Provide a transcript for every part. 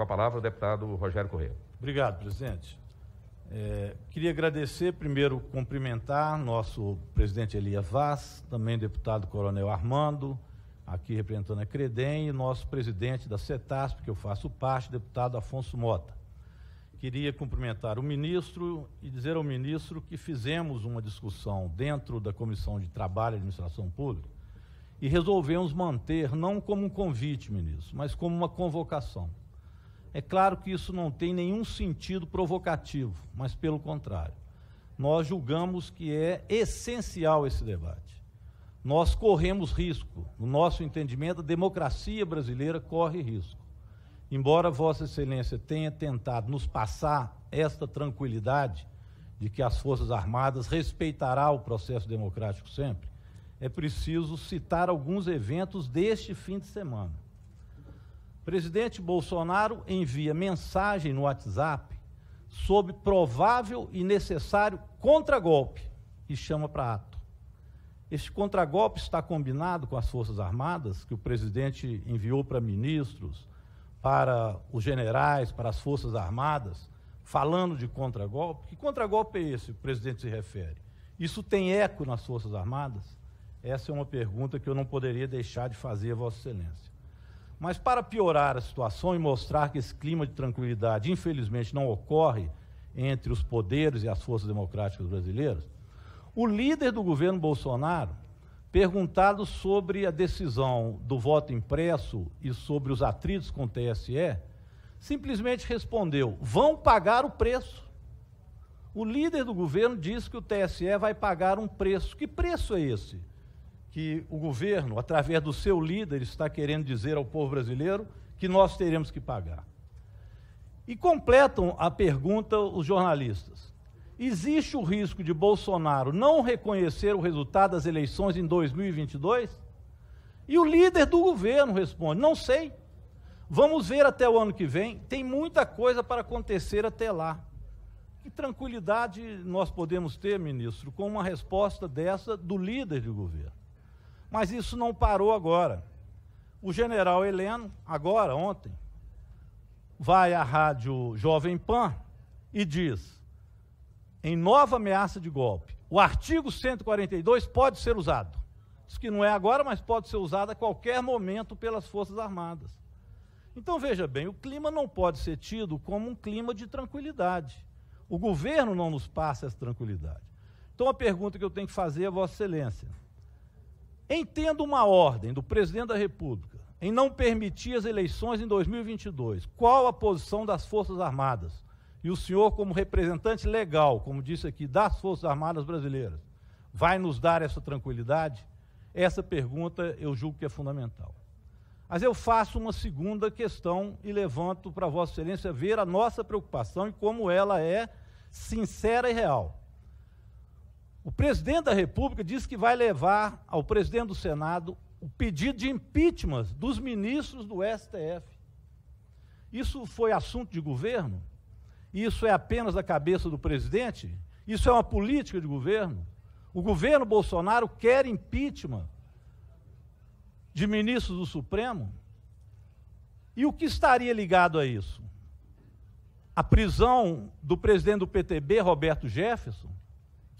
Com a palavra, o deputado Rogério Correia. Obrigado, presidente. É, queria agradecer, primeiro, cumprimentar nosso presidente Elias Vaz, também deputado Coronel Armando, aqui representando a Credem, e nosso presidente da CETASP, que eu faço parte, deputado Afonso Mota. Queria cumprimentar o ministro e dizer ao ministro que fizemos uma discussão dentro da Comissão de Trabalho e Administração Pública e resolvemos manter, não como um convite, ministro, mas como uma convocação é claro que isso não tem nenhum sentido provocativo, mas pelo contrário. Nós julgamos que é essencial esse debate. Nós corremos risco, no nosso entendimento, a democracia brasileira corre risco. Embora Vossa Excelência tenha tentado nos passar esta tranquilidade de que as Forças Armadas respeitará o processo democrático sempre, é preciso citar alguns eventos deste fim de semana. Presidente Bolsonaro envia mensagem no WhatsApp sobre provável e necessário contragolpe e chama para ato. Este contragolpe está combinado com as Forças Armadas, que o presidente enviou para ministros, para os generais, para as Forças Armadas, falando de contragolpe. Que contragolpe é esse, o presidente se refere? Isso tem eco nas Forças Armadas? Essa é uma pergunta que eu não poderia deixar de fazer a Vossa Excelência. Mas para piorar a situação e mostrar que esse clima de tranquilidade, infelizmente, não ocorre entre os poderes e as forças democráticas brasileiras, o líder do governo Bolsonaro, perguntado sobre a decisão do voto impresso e sobre os atritos com o TSE, simplesmente respondeu: vão pagar o preço. O líder do governo disse que o TSE vai pagar um preço. Que preço é esse? que o governo, através do seu líder, está querendo dizer ao povo brasileiro que nós teremos que pagar. E completam a pergunta os jornalistas. Existe o risco de Bolsonaro não reconhecer o resultado das eleições em 2022? E o líder do governo responde: não sei. Vamos ver até o ano que vem. Tem muita coisa para acontecer até lá. Que tranquilidade nós podemos ter, ministro, com uma resposta dessa do líder do governo? Mas isso não parou agora. O general Heleno, agora, ontem, vai à rádio Jovem Pan e diz: em nova ameaça de golpe, o artigo 142 pode ser usado. Diz que não é agora, mas pode ser usado a qualquer momento pelas Forças Armadas. Então veja bem: o clima não pode ser tido como um clima de tranquilidade. O governo não nos passa essa tranquilidade. Então a pergunta que eu tenho que fazer a é, Vossa Excelência Entendo uma ordem do presidente da República em não permitir as eleições em 2022. Qual a posição das Forças Armadas? E o senhor, como representante legal, como disse aqui, das Forças Armadas brasileiras, vai nos dar essa tranquilidade? Essa pergunta eu julgo que é fundamental. Mas eu faço uma segunda questão e levanto para Vossa Excelência ver a nossa preocupação e como ela é sincera e real. O presidente da República disse que vai levar ao presidente do Senado o pedido de impeachment dos ministros do STF. Isso foi assunto de governo? Isso é apenas da cabeça do presidente? Isso é uma política de governo? O governo Bolsonaro quer impeachment de ministros do Supremo? E o que estaria ligado a isso? A prisão do presidente do PTB, Roberto Jefferson?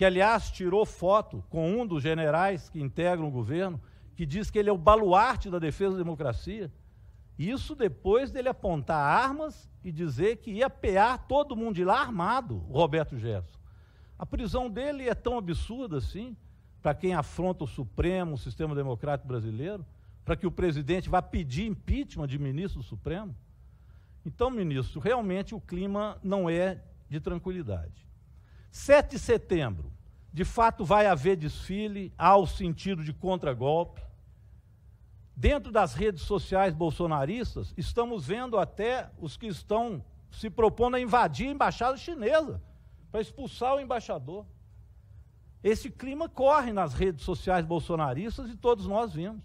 que aliás tirou foto com um dos generais que integram o governo, que diz que ele é o baluarte da defesa da democracia. Isso depois dele apontar armas e dizer que ia pear todo mundo de lá armado, o Roberto Gerson. A prisão dele é tão absurda assim, para quem afronta o Supremo, o sistema democrático brasileiro, para que o presidente vá pedir impeachment de ministro do Supremo? Então, ministro, realmente o clima não é de tranquilidade. 7 de setembro, de fato vai haver desfile, há o sentido de contragolpe. Dentro das redes sociais bolsonaristas, estamos vendo até os que estão se propondo a invadir a embaixada chinesa, para expulsar o embaixador. Esse clima corre nas redes sociais bolsonaristas e todos nós vimos.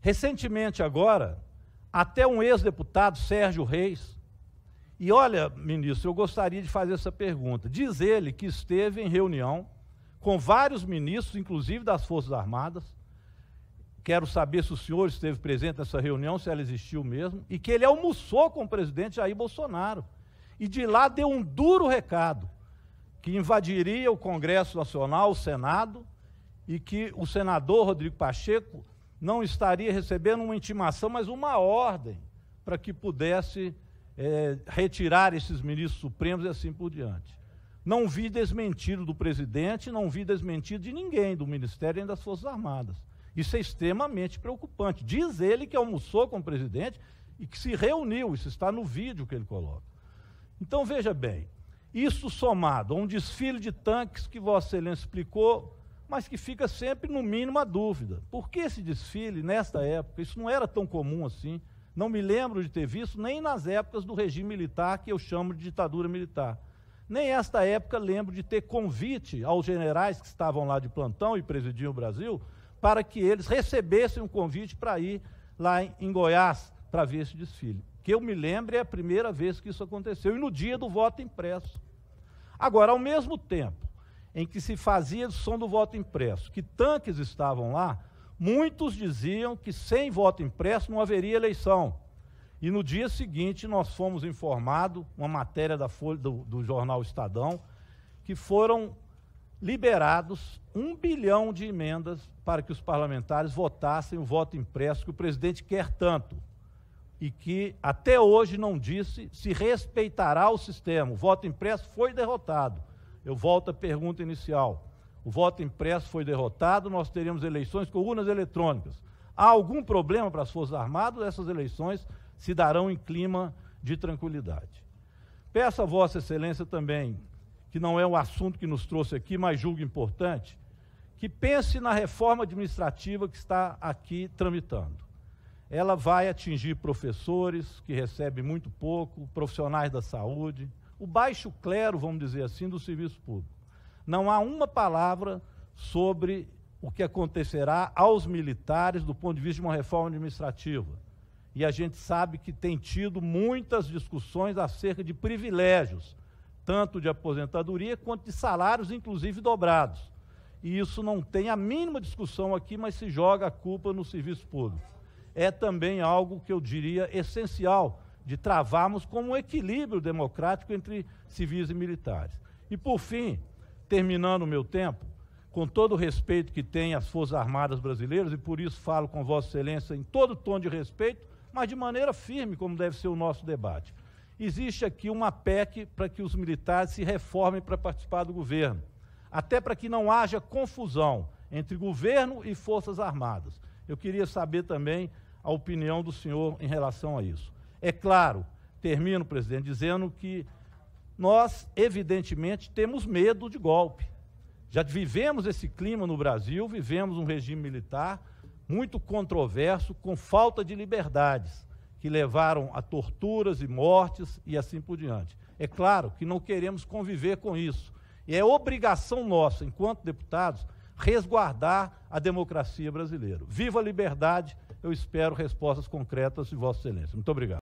Recentemente, agora, até um ex-deputado, Sérgio Reis, e olha, ministro, eu gostaria de fazer essa pergunta. Diz ele que esteve em reunião com vários ministros, inclusive das Forças Armadas. Quero saber se o senhor esteve presente nessa reunião, se ela existiu mesmo, e que ele almoçou com o presidente Jair Bolsonaro. E de lá deu um duro recado que invadiria o Congresso Nacional, o Senado, e que o senador Rodrigo Pacheco não estaria recebendo uma intimação, mas uma ordem para que pudesse é, retirar esses ministros supremos e assim por diante. Não vi desmentido do presidente, não vi desmentido de ninguém do Ministério nem das Forças Armadas. Isso é extremamente preocupante. Diz ele que almoçou com o presidente e que se reuniu, isso está no vídeo que ele coloca. Então veja bem, isso somado a um desfile de tanques que Vossa Excelência explicou, mas que fica sempre, no mínimo, a dúvida. Por que esse desfile nesta época? Isso não era tão comum assim. Não me lembro de ter visto, nem nas épocas do regime militar, que eu chamo de ditadura militar. Nem esta época lembro de ter convite aos generais que estavam lá de plantão e presidiam o Brasil para que eles recebessem um convite para ir lá em Goiás para ver esse desfile. Que eu me lembro é a primeira vez que isso aconteceu, e no dia do voto impresso. Agora, ao mesmo tempo em que se fazia o som do voto impresso, que tanques estavam lá, Muitos diziam que sem voto impresso não haveria eleição. E no dia seguinte nós fomos informados, uma matéria da Folha, do, do jornal Estadão, que foram liberados um bilhão de emendas para que os parlamentares votassem o voto impresso que o presidente quer tanto e que até hoje não disse se respeitará o sistema. O voto impresso foi derrotado. Eu volto à pergunta inicial o voto impresso foi derrotado, nós teremos eleições com urnas eletrônicas. Há algum problema para as Forças Armadas? Essas eleições se darão em clima de tranquilidade. Peço a Vossa Excelência também, que não é um assunto que nos trouxe aqui, mas julgo importante, que pense na reforma administrativa que está aqui tramitando. Ela vai atingir professores, que recebem muito pouco, profissionais da saúde, o baixo clero, vamos dizer assim, do serviço público. Não há uma palavra sobre o que acontecerá aos militares do ponto de vista de uma reforma administrativa. E a gente sabe que tem tido muitas discussões acerca de privilégios, tanto de aposentadoria quanto de salários, inclusive dobrados. E isso não tem a mínima discussão aqui, mas se joga a culpa no serviço público. É também algo que eu diria essencial de travarmos como um equilíbrio democrático entre civis e militares. E, por fim, terminando o meu tempo, com todo o respeito que tem as Forças Armadas Brasileiras, e por isso falo com Vossa Excelência em todo tom de respeito, mas de maneira firme, como deve ser o nosso debate. Existe aqui uma PEC para que os militares se reformem para participar do governo, até para que não haja confusão entre governo e Forças Armadas. Eu queria saber também a opinião do senhor em relação a isso. É claro, termino, presidente, dizendo que nós, evidentemente, temos medo de golpe. Já vivemos esse clima no Brasil, vivemos um regime militar muito controverso, com falta de liberdades, que levaram a torturas e mortes e assim por diante. É claro que não queremos conviver com isso. E é obrigação nossa, enquanto deputados, resguardar a democracia brasileira. Viva a liberdade, eu espero respostas concretas de Vossa Excelência. Muito obrigado.